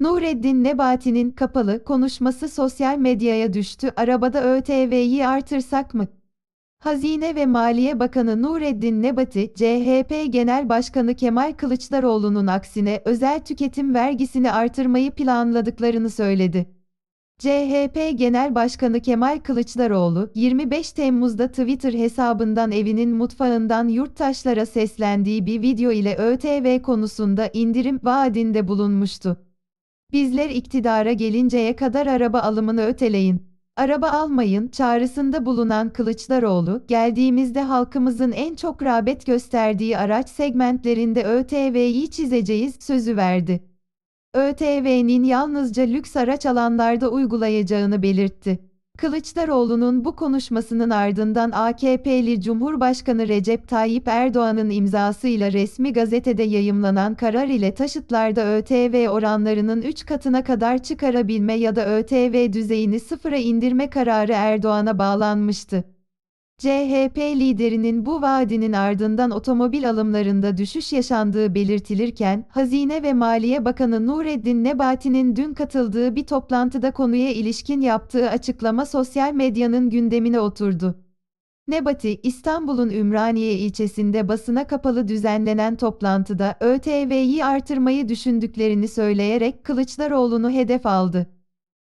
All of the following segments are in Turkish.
Nuhreddin Nebati'nin kapalı konuşması sosyal medyaya düştü. Arabada ÖTV'yi artırsak mı? Hazine ve Maliye Bakanı Nureddin Nebati, CHP Genel Başkanı Kemal Kılıçdaroğlu'nun aksine özel tüketim vergisini artırmayı planladıklarını söyledi. CHP Genel Başkanı Kemal Kılıçdaroğlu, 25 Temmuz'da Twitter hesabından evinin mutfağından yurttaşlara seslendiği bir video ile ÖTV konusunda indirim vaadinde bulunmuştu. Bizler iktidara gelinceye kadar araba alımını öteleyin. Araba almayın çağrısında bulunan Kılıçdaroğlu, geldiğimizde halkımızın en çok rağbet gösterdiği araç segmentlerinde ÖTV'yi çizeceğiz sözü verdi. ÖTV'nin yalnızca lüks araç alanlarda uygulayacağını belirtti. Kılıçdaroğlu'nun bu konuşmasının ardından AKP'li Cumhurbaşkanı Recep Tayyip Erdoğan'ın imzasıyla resmi gazetede yayımlanan karar ile taşıtlarda ÖTV oranlarının 3 katına kadar çıkarabilme ya da ÖTV düzeyini sıfıra indirme kararı Erdoğan'a bağlanmıştı. CHP liderinin bu vaadinin ardından otomobil alımlarında düşüş yaşandığı belirtilirken, Hazine ve Maliye Bakanı Nureddin Nebati'nin dün katıldığı bir toplantıda konuya ilişkin yaptığı açıklama sosyal medyanın gündemine oturdu. Nebati, İstanbul'un Ümraniye ilçesinde basına kapalı düzenlenen toplantıda ÖTV'yi artırmayı düşündüklerini söyleyerek Kılıçdaroğlu'nu hedef aldı.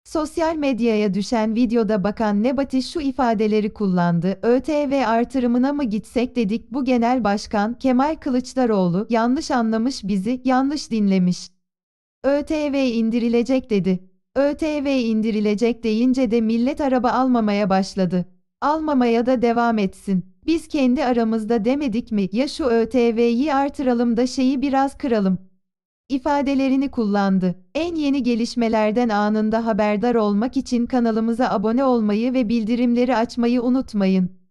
Sosyal medyaya düşen videoda Bakan Nebati şu ifadeleri kullandı. ÖTV artırımına mı gitsek dedik bu genel başkan Kemal Kılıçdaroğlu yanlış anlamış bizi, yanlış dinlemiş. ÖTV indirilecek dedi. ÖTV indirilecek deyince de millet araba almamaya başladı. Almamaya da devam etsin. Biz kendi aramızda demedik mi ya şu ÖTV'yi artıralım da şeyi biraz kıralım ifadelerini kullandı. En yeni gelişmelerden anında haberdar olmak için kanalımıza abone olmayı ve bildirimleri açmayı unutmayın.